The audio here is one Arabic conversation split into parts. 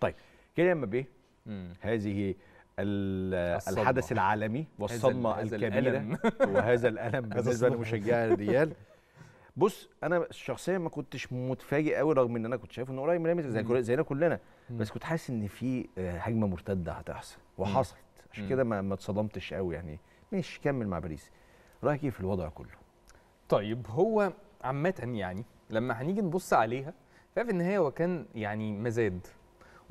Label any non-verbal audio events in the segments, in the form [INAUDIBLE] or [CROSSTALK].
طيب كيليان مبابي هذه الحدث العالمي والصدمه الكبيره [LAUGHS] وهذا الالم بالنسبه لمشجعي الريال بص انا شخصيا ما كنتش متفاجئ قوي رغم ان انا كنت شايف ان قريب من زي زينا كلنا بس كنت حاسس ان في آه، هجمه مرتده هتحصل وحصلت عشان كده ما اتصدمتش قوي يعني ماشي كمل مع باريس رايك ايه في الوضع كله طيب هو عامه يعني لما هنيجي نبص عليها ففي النهايه هو كان يعني مزاد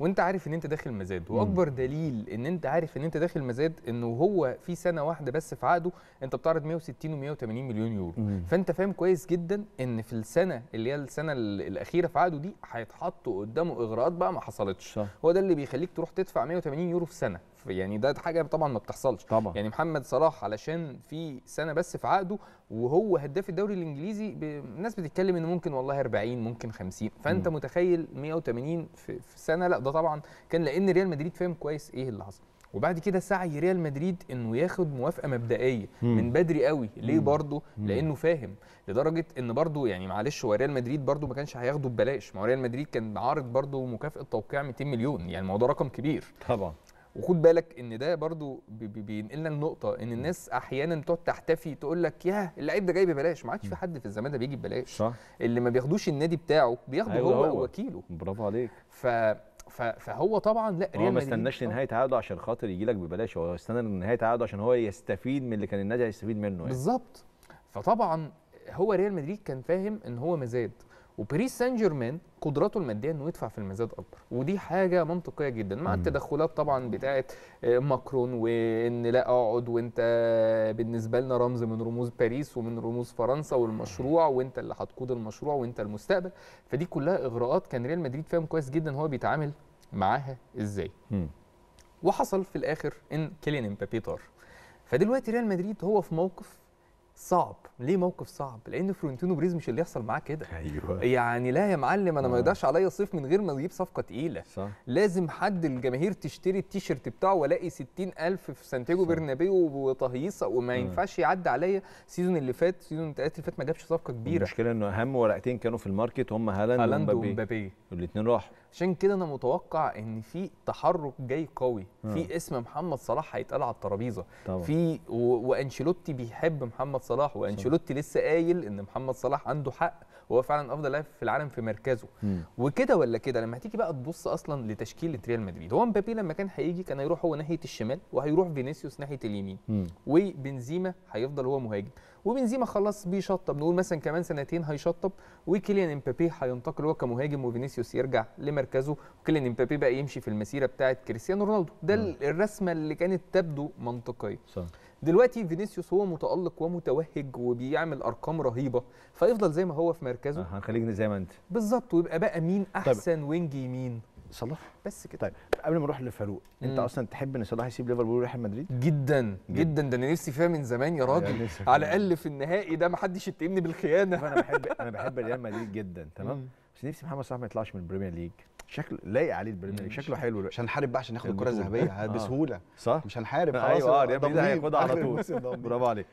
وانت عارف ان انت داخل مزاد واكبر دليل ان انت عارف ان انت داخل مزاد انه هو في سنه واحده بس في عقده انت بتعرض 160 و180 مليون يورو مم. فانت فاهم كويس جدا ان في السنه اللي هي السنه الاخيره في عقده دي هيتحط قدامه اغراءات بقى ما حصلتش صح. هو ده اللي بيخليك تروح تدفع 180 يورو في سنه يعني ده حاجه طبعا ما بتحصلش طبعا. يعني محمد صلاح علشان في سنه بس في عقده وهو هداف الدوري الانجليزي الناس بتتكلم ان ممكن والله 40 ممكن 50 فانت م. متخيل 180 في, في سنه لا ده طبعا كان لان ريال مدريد فاهم كويس ايه اللي حصل وبعد كده سعي ريال مدريد انه ياخد موافقه مبدئيه مم. من بدري قوي ليه برضه لانه فاهم لدرجه ان برضه يعني معلش هو ريال مدريد برضه ما كانش هياخده ببلاش ما هو ريال مدريد كان عارض برضه مكافاه توقيع 200 مليون يعني الموضوع رقم كبير طبعا وخد بالك ان ده برضو بينقلنا النقطه ان الناس احيانا تقعد تحتفي تقول لك ياه اللعيب ده جاي ببلاش ما عادش في حد في الزمان ده بيجي ببلاش صح. اللي ما بياخدوش النادي بتاعه بياخده أيوة هو, هو وكيله برافو عليك ف فهو طبعا لا هو ما استناش لنهايه آه. عقده عشان خاطر يجي لك ببلاش هو استنى لنهايه عقده عشان هو يستفيد من اللي كان النادي هيستفيد منه يعني. بالظبط فطبعا هو ريال مدريد كان فاهم ان هو مزاد وباريس سان جيرمان قدراته الماديه انه يدفع في المزاد اكبر ودي حاجه منطقيه جدا مع التدخلات طبعا بتاعه آه، ماكرون وان لا اقعد وانت آه، بالنسبه لنا رمز من رموز باريس ومن رموز فرنسا والمشروع وانت اللي هتقود المشروع وانت المستقبل فدي كلها اغراءات كان ريال مدريد فاهم كويس جدا هو بيتعامل معاها ازاي وحصل في الاخر ان كيليان امبابي طار فدلوقتي ريال مدريد هو في موقف صعب ليه موقف صعب لان فرونتينو بريز مش اللي يحصل معاه كده ايوه يعني لا يا معلم انا ما آه. يقدرش عليا صيف من غير ما اجيب صفقه تقيله صح. لازم حد الجماهير تشتري التيشيرت بتاعه والاقي 60000 في سانتياغو برنابيو وتهيصه وما آه. ينفعش يعدي عليا السيزون اللي فات السيزون اللي فات ما جابش صفقه كبيره المشكله انه اهم ورقتين كانوا في الماركت هم هالاند هالاند ومبابي الاثنين راحوا عشان كده انا متوقع ان في تحرك جاي قوي في آه. اسم محمد صلاح هيتقال على الترابيزه في وانشيلوتي بيحب محمد صلاح صلاح وانشيلوتي لسه قايل ان محمد صلاح عنده حق وهو فعلا افضل لاعب في العالم في مركزه وكده ولا كده لما هتيجي بقى تبص اصلا لتشكيله ريال مدريد هو مبابي لما كان هيجي كان هيروح هو ناحيه الشمال وهيروح فينيسيوس ناحيه اليمين وبنزيما هيفضل هو مهاجم وبنزيما خلاص بيشطب نقول مثلا كمان سنتين هيشطب وكيليان امبابي هينتقل هو كمهاجم وفينيسيوس يرجع لمركزه وكيليان امبابي بقى يمشي في المسيره بتاعه كريستيانو رونالدو ده الرسمه اللي كانت تبدو منطقيه صح. دلوقتي فينيسيوس هو متالق ومتوهج وبيعمل ارقام رهيبه فيفضل زي ما هو في مركزه هنخليك زي ما انت بالظبط ويبقى بقى مين طيب. احسن طيب. وينج يمين صلاح بس كده طيب قبل ما نروح لفاروق انت اصلا تحب ان صلاح يسيب ليفربول ويروح مدريد جدا جدا ده انا نفسي فيها من زمان يا راجل يعني على الاقل في النهائي ده ما حدش يتهمني بالخيانه انا بحب انا بحب ريال مدريد جدا تمام بس نفسي محمد صلاح ما يطلعش من البريمير ليج شكله لايق عليه البريمير شكله حلو مش هنحارب بقى عشان ناخد الكره الذهبيه آه. بسهوله صح مش هنحارب خلاص ايوه اه هياخدها على [LAUGHS] طول برافو عليك